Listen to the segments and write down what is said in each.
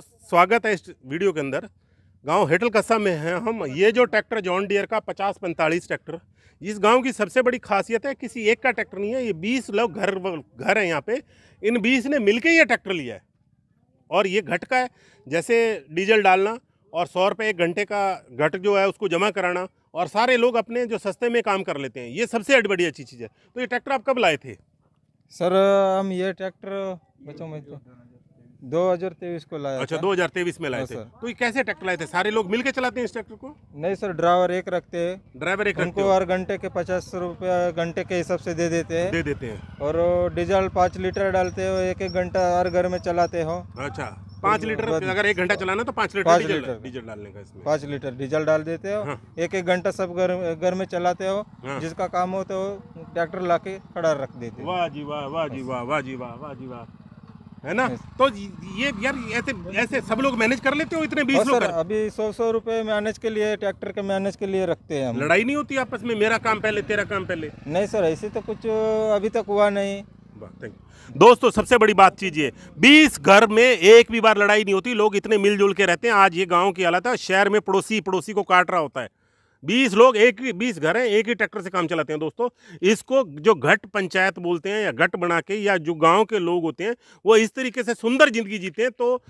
आपका स्वागत है इस वीडियो के अंदर गांव हेटल कस्सा में हैं हम ये जो ट्रैक्टर जॉन डियर का पचास पैंतालीस ट्रैक्टर इस गांव की सबसे बड़ी खासियत है किसी एक का ट्रैक्टर नहीं है ये बीस लोग घर घर हैं यहाँ पे इन बीस ने मिल ये ट्रैक्टर लिया है और ये घट का है जैसे डीजल डालना और सौ रुपये एक घंटे का घट जो है उसको जमा कराना और सारे लोग अपने जो सस्ते में काम कर लेते हैं ये सबसे बड़ी अच्छी चीज़ है तो ये ट्रैक्टर आप कब लाए थे सर हम ये ट्रैक्टर बच्चों में 2023 को लाया अच्छा 2023 में लाए हाँ थे तो ये कैसे ट्रैक्टर लाए थे सारे लोग मिलके चलाते हैं इस ट्रैक्टर को नहीं सर ड्राइवर एक रखते हैं ड्राइवर एक उनको हर घंटे के पचास रुपया घंटे के हिसाब से दे देते हैं दे देते हैं और डीजल पाँच लीटर डालते हो एक एक घंटा हर घर में चलाते हो अच्छा पाँच तो लीटर अगर एक घंटा चलाना तो पाँच लीटर डीजल डीजल डालने का इसमें पाँच लीटर डीजल डाल देते हो हाँ। एक एक घंटा सब घर घर में चलाते हो हाँ। जिसका काम हो तो ट्रैक्टर ला के खड़ा रख देते वाह जी वाह वाह जी वाह वाह जी वाह वाह जी वाह है ना तो ये यार ऐसे ऐसे सब लोग मैनेज कर लेते हो इतने बीस लोग अभी सौ सौ रुपए मैनेज के लिए ट्रैक्टर के मैनेज के लिए रखते हैं हम लड़ाई नहीं होती आपस में मेरा काम पहले तेरा काम पहले नहीं सर ऐसे तो कुछ अभी तक हुआ नहीं दोस्तों सबसे बड़ी बात चीज ये बीस घर में एक भी बार लड़ाई नहीं होती लोग इतने मिलजुल के रहते हैं आज ये गांव की हालत है शहर में पड़ोसी पड़ोसी को काट रहा होता है बीस लोग एक ही बीस घर हैं एक ही ट्रैक्टर से काम चलाते हैं दोस्तों इसको जो घट पंचायत बोलते हैं या घट बना के या जो गाँव के लोग होते हैं वो इस तरीके से सुंदर ज़िंदगी जीते हैं तो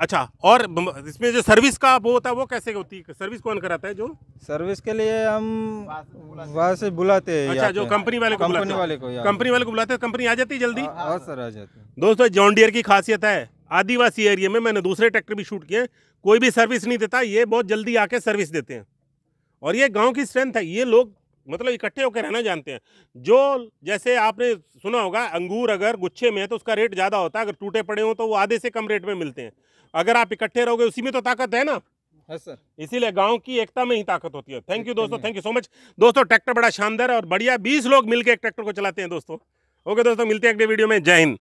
अच्छा और इसमें जो सर्विस का वो होता है वो कैसे होती है सर्विस कौन कराता है जो सर्विस के लिए हम वहाँ से बुलाते हैं अच्छा जो कंपनी वाले को कंपनी वाले को कंपनी वाले को बुलाते हैं कंपनी आ जाती है जल्दी हाँ, हाँ, हाँ सर आ जाती है दोस्तों जॉन्डियर की खासियत है आदिवासी एरिया में मैंने दूसरे ट्रैक्टर भी शूट किए कोई भी सर्विस नहीं देता ये बहुत जल्दी आके सर्विस देते हैं और ये गांव की स्ट्रेंथ है ये लोग मतलब इकट्ठे होकर रहना जानते हैं जो जैसे आपने सुना होगा अंगूर अगर गुच्छे में है तो उसका रेट ज़्यादा होता है अगर टूटे पड़े हों तो वो आधे से कम रेट में मिलते हैं अगर आप इकट्ठे रहोगे उसी में तो ताकत है ना हाँ सर इसीलिए गांव की एकता में ही ताकत होती है थैंक यू दोस्तों थैंक यू सो मच दोस्तों ट्रैक्टर बड़ा शानदार है और बढ़िया बीस लोग मिलकर एक ट्रैक्टर को चलाते हैं दोस्तों ओके दोस्तों मिलते हैं अगले वीडियो में जय हिंद